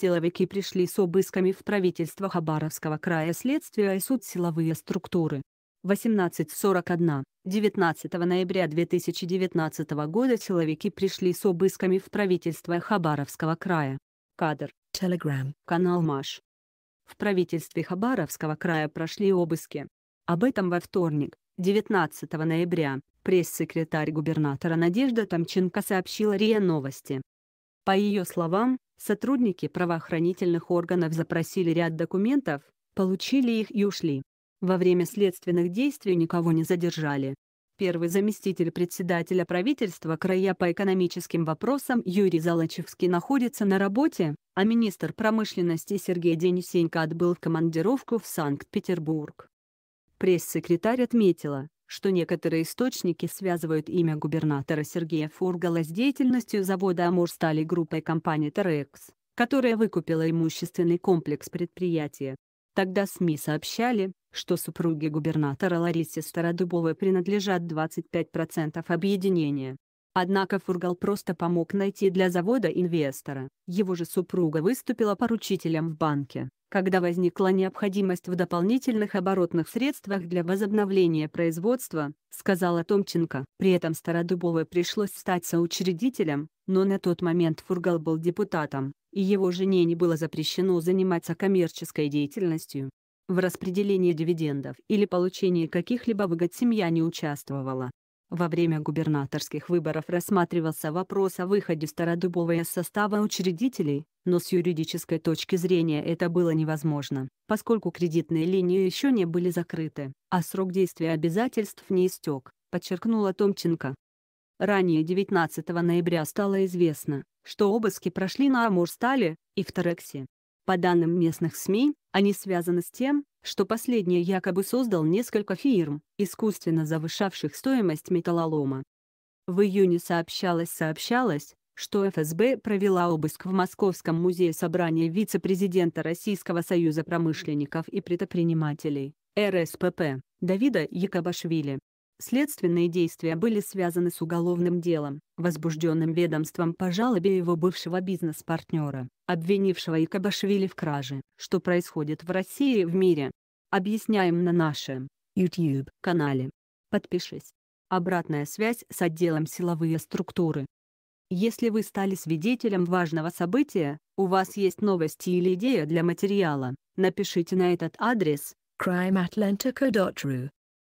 Силовики пришли с обысками в правительство Хабаровского края следствия и суд силовые структуры. 18.41. 19 ноября 2019 года силовики пришли с обысками в правительство Хабаровского края. Кадр. Telegram. Канал МАШ. В правительстве Хабаровского края прошли обыски. Об этом во вторник, 19 ноября, пресс-секретарь губернатора Надежда Тамченко сообщила РИА Новости. По ее словам, Сотрудники правоохранительных органов запросили ряд документов, получили их и ушли. Во время следственных действий никого не задержали. Первый заместитель председателя правительства края по экономическим вопросам Юрий Залачевский находится на работе, а министр промышленности Сергей Денисенко отбыл в командировку в Санкт-Петербург. Пресс-секретарь отметила, что некоторые источники связывают имя губернатора Сергея Фургала с деятельностью завода «Амурстали» группой компании «Терекс», которая выкупила имущественный комплекс предприятия. Тогда СМИ сообщали, что супруги губернатора Ларисе Стародубовой принадлежат 25% объединения. Однако Фургал просто помог найти для завода инвестора. Его же супруга выступила поручителем в банке когда возникла необходимость в дополнительных оборотных средствах для возобновления производства, сказала Томченко. При этом Стародубовой пришлось стать соучредителем, но на тот момент Фургал был депутатом, и его жене не было запрещено заниматься коммерческой деятельностью. В распределении дивидендов или получении каких-либо выгод семья не участвовала. Во время губернаторских выборов рассматривался вопрос о выходе Стародубова из состава учредителей, но с юридической точки зрения это было невозможно, поскольку кредитные линии еще не были закрыты, а срок действия обязательств не истек, подчеркнула Томченко. Ранее 19 ноября стало известно, что обыски прошли на Амурстале и в Терексе. По данным местных СМИ, они связаны с тем, что последний якобы создал несколько фирм, искусственно завышавших стоимость металлолома. В июне сообщалось-сообщалось, что ФСБ провела обыск в Московском музее собрания вице-президента Российского союза промышленников и предпринимателей, РСПП, Давида Якобашвили. Следственные действия были связаны с уголовным делом, возбужденным ведомством по жалобе его бывшего бизнес-партнера, обвинившего Якобашвили в краже, что происходит в России и в мире. Объясняем на нашем YouTube канале. Подпишись. Обратная связь с отделом «Силовые структуры». Если вы стали свидетелем важного события, у вас есть новости или идея для материала, напишите на этот адрес crimeatlantica.ru